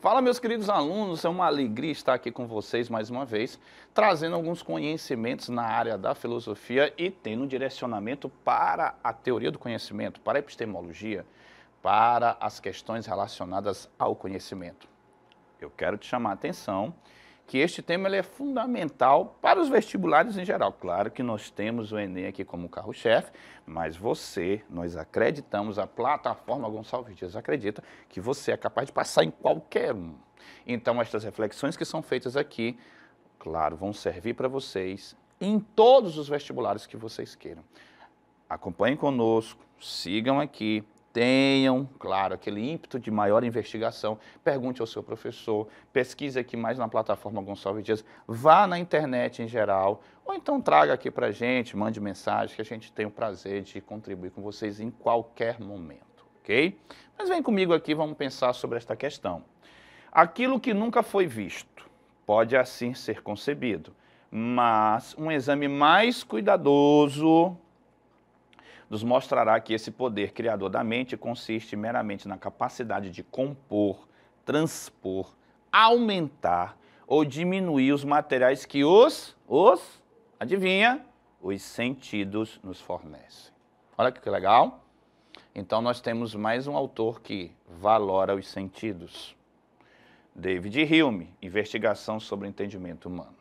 Fala, meus queridos alunos, é uma alegria estar aqui com vocês mais uma vez, trazendo alguns conhecimentos na área da filosofia e tendo um direcionamento para a teoria do conhecimento, para a epistemologia, para as questões relacionadas ao conhecimento. Eu quero te chamar a atenção que este tema é fundamental para os vestibulares em geral. Claro que nós temos o Enem aqui como carro-chefe, mas você, nós acreditamos, a plataforma Gonçalves Dias acredita que você é capaz de passar em qualquer um. Então, estas reflexões que são feitas aqui, claro, vão servir para vocês em todos os vestibulares que vocês queiram. Acompanhem conosco, sigam aqui, tenham, claro, aquele ímpeto de maior investigação. Pergunte ao seu professor, pesquise aqui mais na plataforma Gonçalves Dias, vá na internet em geral, ou então traga aqui para a gente, mande mensagem, que a gente tem o prazer de contribuir com vocês em qualquer momento, ok? Mas vem comigo aqui, vamos pensar sobre esta questão. Aquilo que nunca foi visto pode assim ser concebido, mas um exame mais cuidadoso nos mostrará que esse poder criador da mente consiste meramente na capacidade de compor, transpor, aumentar ou diminuir os materiais que os, os, adivinha, os sentidos nos fornecem. Olha que legal. Então nós temos mais um autor que valora os sentidos. David Hume, Investigação sobre o Entendimento Humano,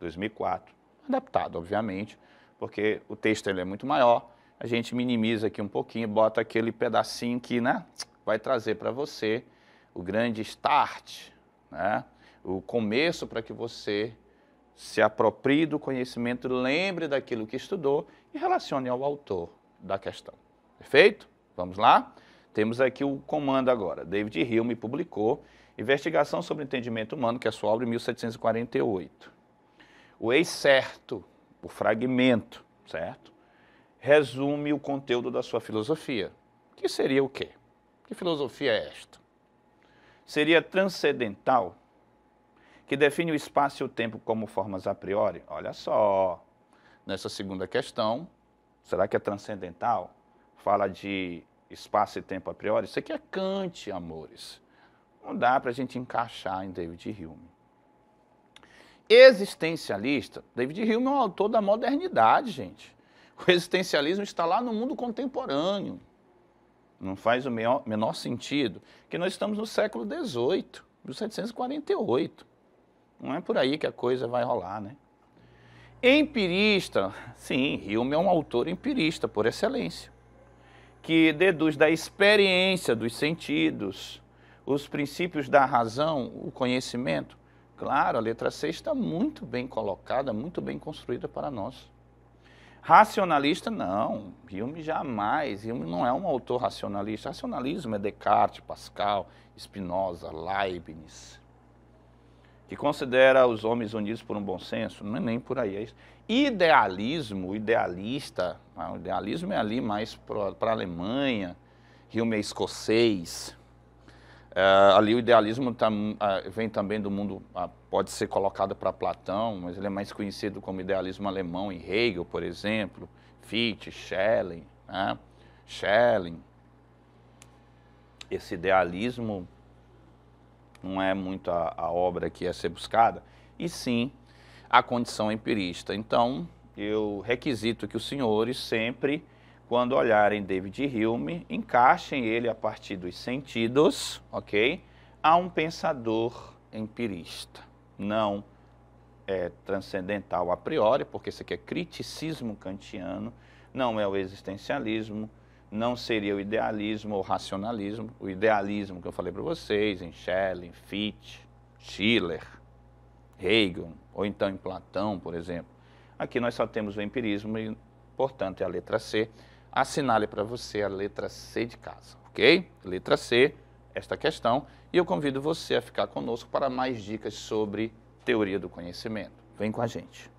2004. Adaptado, obviamente, porque o texto ele é muito maior, a gente minimiza aqui um pouquinho, bota aquele pedacinho que né, vai trazer para você o grande start, né, o começo para que você se aproprie do conhecimento, lembre daquilo que estudou e relacione ao autor da questão. Perfeito? Vamos lá? Temos aqui o comando agora. David Hume publicou Investigação sobre o Entendimento Humano, que é sua obra, em 1748. O ex-certo, o fragmento, certo? resume o conteúdo da sua filosofia. Que seria o quê? Que filosofia é esta? Seria transcendental, que define o espaço e o tempo como formas a priori? Olha só, nessa segunda questão, será que é transcendental? Fala de espaço e tempo a priori? Isso aqui é Kant, amores. Não dá para a gente encaixar em David Hume. Existencialista, David Hume é um autor da modernidade, gente. O existencialismo está lá no mundo contemporâneo. Não faz o menor sentido que nós estamos no século XVIII, 1748. Não é por aí que a coisa vai rolar, né? Empirista, sim, Hume é um autor empirista por excelência, que deduz da experiência dos sentidos os princípios da razão, o conhecimento. Claro, a letra C está muito bem colocada, muito bem construída para nós. Racionalista, não. Hume jamais. Hume não é um autor racionalista. Racionalismo é Descartes, Pascal, Spinoza, Leibniz, que considera os homens unidos por um bom senso. Não é nem por aí. É isso. Idealismo, idealista. Ah, o idealismo é ali mais para a Alemanha. Hume é escocês. Uh, ali o idealismo tá, uh, vem também do mundo, uh, pode ser colocado para Platão, mas ele é mais conhecido como idealismo alemão em Hegel, por exemplo, Fichte, Schelling, né? Schelling. Esse idealismo não é muito a, a obra que ia ser buscada, e sim a condição empirista. Então, eu requisito que os senhores sempre quando olharem David Hume, encaixem ele a partir dos sentidos, ok? A um pensador empirista, não é transcendental a priori, porque isso aqui é criticismo kantiano, não é o existencialismo, não seria o idealismo ou racionalismo, o idealismo que eu falei para vocês em Schelling, Fichte, Schiller, Hegel, ou então em Platão, por exemplo. Aqui nós só temos o empirismo e, portanto, é a letra C assinale para você a letra C de casa, ok? Letra C, esta questão, e eu convido você a ficar conosco para mais dicas sobre teoria do conhecimento. Vem com a gente.